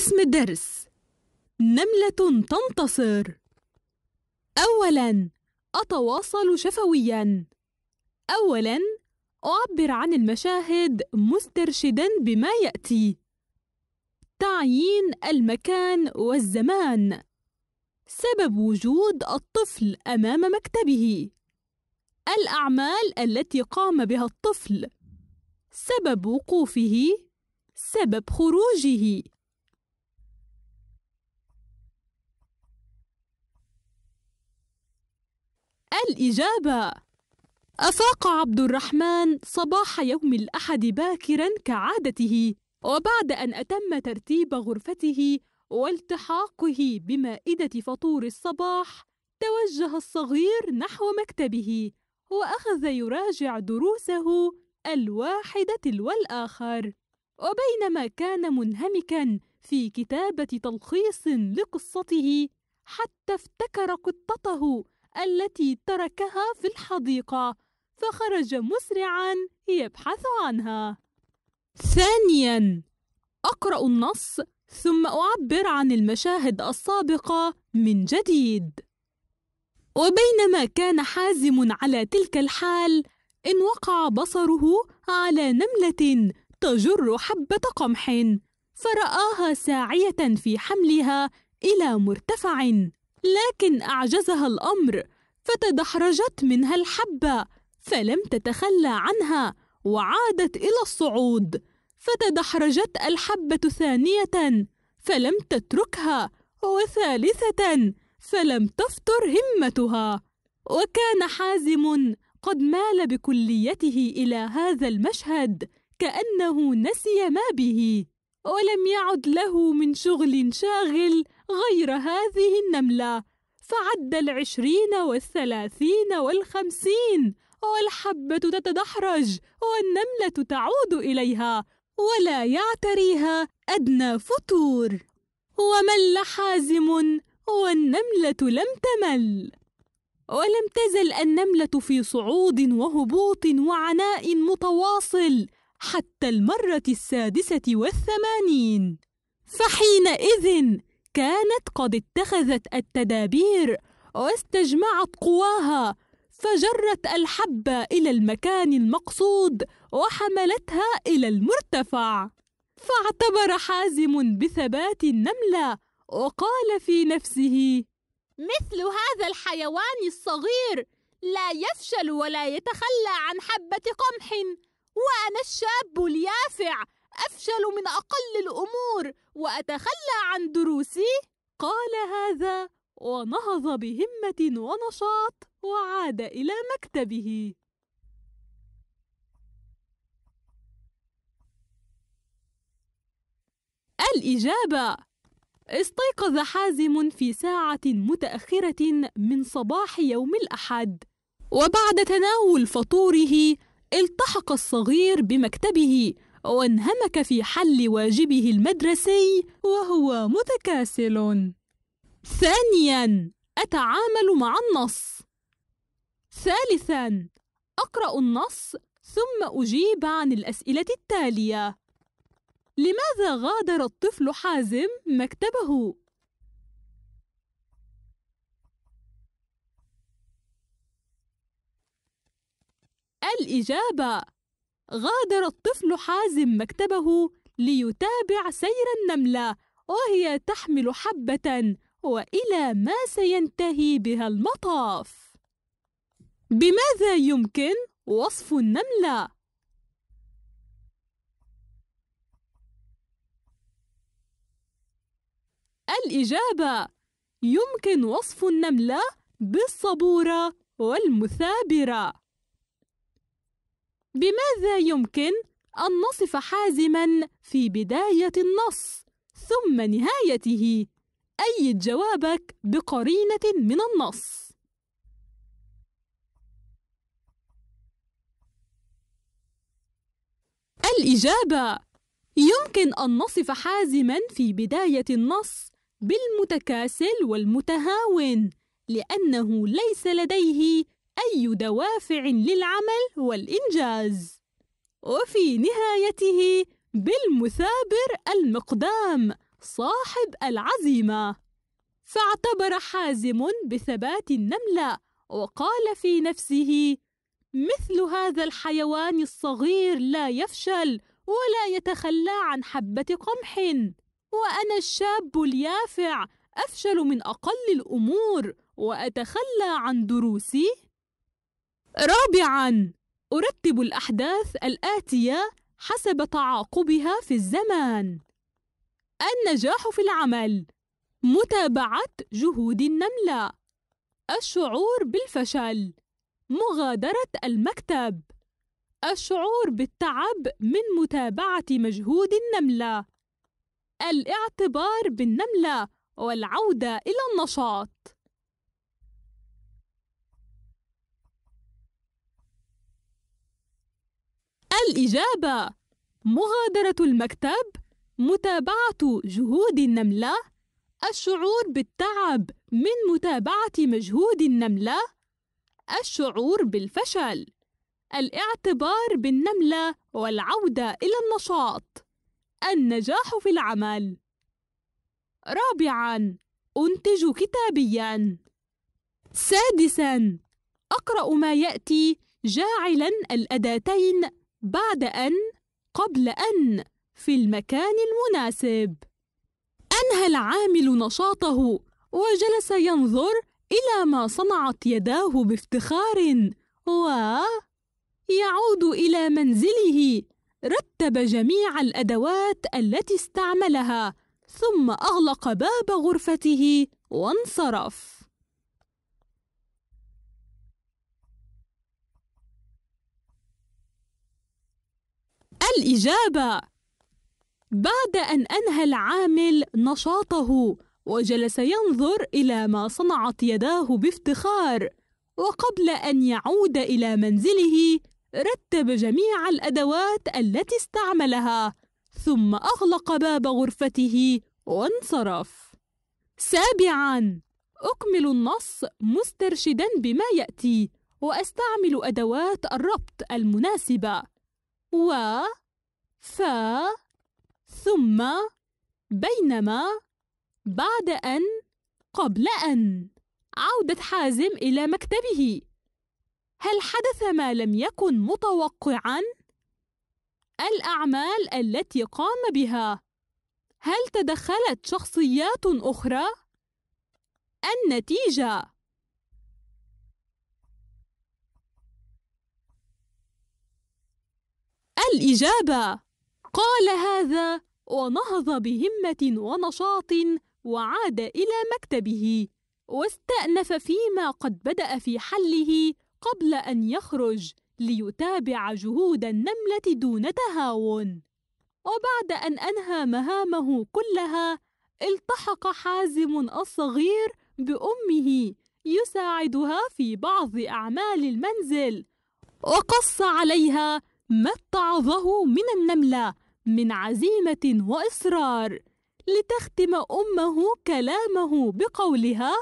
اسم الدرس نملة تنتصر أولاً أتواصل شفوياً أولاً أعبر عن المشاهد مسترشداً بما يأتي تعيين المكان والزمان سبب وجود الطفل أمام مكتبه الأعمال التي قام بها الطفل سبب وقوفه سبب خروجه الإجابة أفاق عبد الرحمن صباح يوم الأحد باكرا كعادته وبعد أن أتم ترتيب غرفته والتحاقه بمائدة فطور الصباح توجه الصغير نحو مكتبه وأخذ يراجع دروسه الواحدة تلو الآخر وبينما كان منهمكا في كتابة تلخيص لقصته حتى افتكر قطته التي تركها في الحديقة فخرج مسرعا يبحث عنها ثانيا أقرأ النص ثم أعبر عن المشاهد السابقة من جديد وبينما كان حازم على تلك الحال إن وقع بصره على نملة تجر حبة قمح فرآها ساعية في حملها إلى مرتفع لكن أعجزها الأمر فتدحرجت منها الحبة فلم تتخلى عنها وعادت إلى الصعود فتدحرجت الحبة ثانية فلم تتركها وثالثة فلم تفتر همتها وكان حازم قد مال بكليته إلى هذا المشهد كأنه نسي ما به ولم يعد له من شغل شاغل غير هذه النملة فعد العشرين والثلاثين والخمسين والحبة تتدحرج والنملة تعود إليها ولا يعتريها أدنى فتور ومل حازم والنملة لم تمل ولم تزل النملة في صعود وهبوط وعناء متواصل حتى المرة السادسة والثمانين فحينئذ كانت قد اتخذت التدابير واستجمعت قواها فجرت الحبة إلى المكان المقصود وحملتها إلى المرتفع فاعتبر حازم بثبات النملة وقال في نفسه مثل هذا الحيوان الصغير لا يفشل ولا يتخلى عن حبة قمح وأنا الشاب اليافع أفشل من أقل الأمور وأتخلى عن دروسي قال هذا ونهض بهمة ونشاط وعاد إلى مكتبه الإجابة استيقظ حازم في ساعة متأخرة من صباح يوم الأحد وبعد تناول فطوره التحق الصغير بمكتبه وانهمك في حل واجبه المدرسي وهو متكاسل ثانيا اتعامل مع النص ثالثا اقرا النص ثم اجيب عن الاسئله التاليه لماذا غادر الطفل حازم مكتبه الإجابة غادر الطفل حازم مكتبه ليتابع سير النملة وهي تحمل حبة وإلى ما سينتهي بها المطاف بماذا يمكن وصف النملة؟ الإجابة يمكن وصف النملة بالصبورة والمثابرة بماذا يمكن أن نصف حازما في بداية النص ثم نهايته؟ أيد جوابك بقرينة من النص. الإجابة: يمكن أن نصف حازما في بداية النص بالمتكاسل والمتهاون لأنه ليس لديه دوافع للعمل والإنجاز وفي نهايته بالمثابر المقدام صاحب العزيمة فاعتبر حازم بثبات النملة وقال في نفسه مثل هذا الحيوان الصغير لا يفشل ولا يتخلى عن حبة قمح وأنا الشاب اليافع أفشل من أقل الأمور وأتخلى عن دروسي رابعاً أرتب الأحداث الآتية حسب تعاقبها في الزمان النجاح في العمل متابعة جهود النملة الشعور بالفشل مغادرة المكتب الشعور بالتعب من متابعة مجهود النملة الاعتبار بالنملة والعودة إلى النشاط الإجابة مغادرة المكتب متابعة جهود النملة الشعور بالتعب من متابعة مجهود النملة الشعور بالفشل الاعتبار بالنملة والعودة إلى النشاط النجاح في العمل رابعاً أنتج كتابياً سادساً أقرأ ما يأتي جاعلاً الأداتين بعد أن قبل أن في المكان المناسب أنهى العامل نشاطه وجلس ينظر إلى ما صنعت يداه بافتخار ويعود إلى منزله رتب جميع الأدوات التي استعملها ثم أغلق باب غرفته وانصرف الإجابة بعد أن أنهى العامل نشاطه وجلس ينظر إلى ما صنعت يداه بافتخار وقبل أن يعود إلى منزله رتب جميع الأدوات التي استعملها ثم أغلق باب غرفته وانصرف سابعاً أكمل النص مسترشداً بما يأتي وأستعمل أدوات الربط المناسبة و ف ثم بينما بعد أن قبل أن عودت حازم إلى مكتبه هل حدث ما لم يكن متوقعا؟ الأعمال التي قام بها هل تدخلت شخصيات أخرى؟ النتيجة الإجابة قال هذا ونهض بهمة ونشاط وعاد إلى مكتبه واستأنف فيما قد بدأ في حله قبل أن يخرج ليتابع جهود النملة دون تهاون وبعد أن أنهى مهامه كلها التحق حازم الصغير بأمه يساعدها في بعض أعمال المنزل وقص عليها ما اتعظه من النملة من عزيمة وإصرار لتختم أمه كلامه بقولها: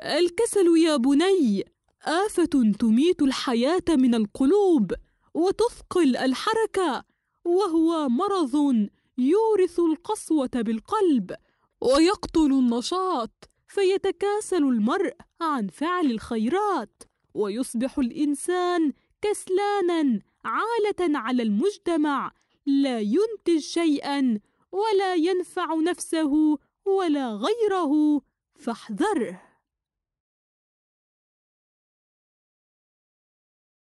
الكسل يا بني آفة تميت الحياة من القلوب وتثقل الحركة وهو مرض يورث القسوة بالقلب ويقتل النشاط فيتكاسل المرء عن فعل الخيرات ويصبح الإنسان كسلانا عالة على المجتمع لا ينتج شيئا ولا ينفع نفسه ولا غيره فاحذره